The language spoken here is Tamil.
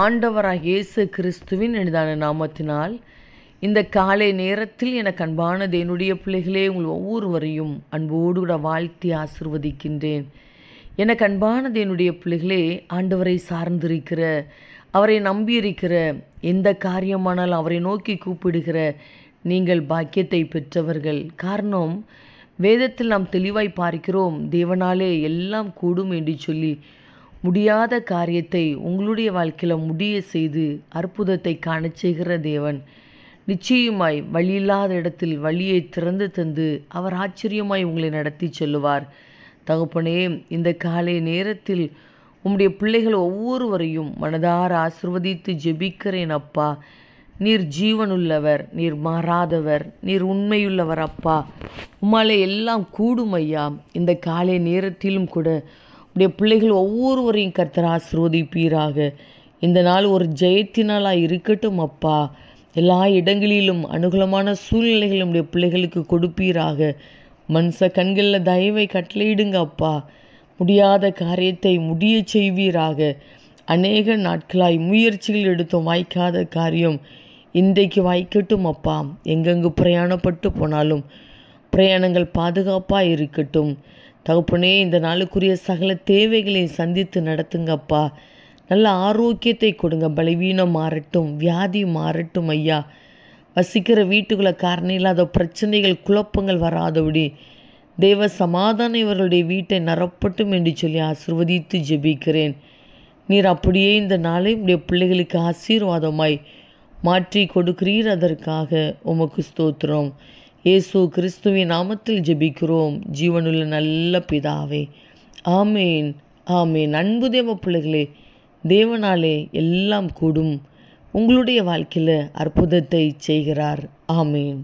ஆண்டவராக இயேசு கிறிஸ்துவின் எளிதான நாமத்தினால் இந்த காலை நேரத்தில் எனக்கு அன்பான என்னுடைய பிள்ளைகளே உங்கள் ஒவ்வொருவரையும் அன்போடு கூட வாழ்த்தி ஆசிர்வதிக்கின்றேன் எனக்கு அன்பானது என்னுடைய பிள்ளைகளே ஆண்டவரை சார்ந்திருக்கிற அவரை நம்பியிருக்கிற எந்த காரியமானாலும் அவரை நோக்கி கூப்பிடுகிற நீங்கள் பாக்கியத்தை பெற்றவர்கள் காரணம் வேதத்தில் நாம் தெளிவாய் பார்க்கிறோம் தேவனாலே எல்லாம் கூடும் என்று சொல்லி முடியாத காரியத்தை உங்களுடைய வாழ்க்கையில் முடிய செய்து அற்புதத்தை காண செய்கிற தேவன் நிச்சயமாய் வழியில்லாத இடத்தில் வழியை திறந்து தந்து அவர் ஆச்சரியமாய் உங்களை நடத்தி செல்லுவார் தகப்பனே இந்த காலை நேரத்தில் உம்முடைய பிள்ளைகள் ஒவ்வொருவரையும் மனதார ஆசிர்வதித்து ஜெபிக்கிறேன் அப்பா நீர் ஜீவனுள்ளவர் நீர் மாறாதவர் நீர் உண்மையுள்ளவர் அப்பா உம்மாலே எல்லாம் கூடும் ஐயா இந்த காலை நேரத்திலும் கூட உடைய பிள்ளைகள் ஒவ்வொருவரையும் கர்த்தர் ஆசிர்வதிப்பீராக இந்த நாள் ஒரு ஜெயத்தினாலாக இருக்கட்டும் அப்பா எல்லா இடங்களிலும் அனுகூலமான சூழ்நிலைகள் நம்முடைய பிள்ளைகளுக்கு கொடுப்பீராக மனுஷ கண்களில் தயவை கட்டளையிடுங்க அப்பா முடியாத காரியத்தை முடிய செய்வீராக அநேக நாட்களாய் முயற்சிகள் எடுத்தோம் வாய்க்காத காரியம் இன்றைக்கு வாய்க்கட்டும் அப்பா எங்கெங்கு பிரயாணப்பட்டு போனாலும் பிரயாணங்கள் பாதுகாப்பாக இருக்கட்டும் தகப்பனே இந்த நாளுக்குரிய சகல தேவைகளை சந்தித்து நடத்துங்கப்பா நல்ல ஆரோக்கியத்தை கொடுங்க பலவீனம் மாறட்டும் வியாதி மாறட்டும் ஐயா வசிக்கிற வீட்டுக்குள்ளே காரணம் இல்லாத பிரச்சனைகள் குழப்பங்கள் வராதபடி தேவ சமாதான இவர்களுடைய வீட்டை நரப்பட்டும் என்று சொல்லி ஆசிர்வதித்து ஜெபிக்கிறேன் நீர் அப்படியே இந்த நாளை உடைய பிள்ளைகளுக்கு ஆசீர்வாதமாய் மாற்றி கொடுக்கிறீர் அதற்காக உமக்கு ஸ்தோத்திரம் இயேசு கிறிஸ்துவின் நாமத்தில் ஜெபிக்கிறோம் ஜீவனுள்ள நல்ல பிதாவே ஆமேன் ஆமேன் அன்பு தேவ பிள்ளைகளே தேவனாலே எல்லாம் கூடும் உங்களுடைய வாழ்க்கையில் அற்புதத்தை செய்கிறார் ஆமேன்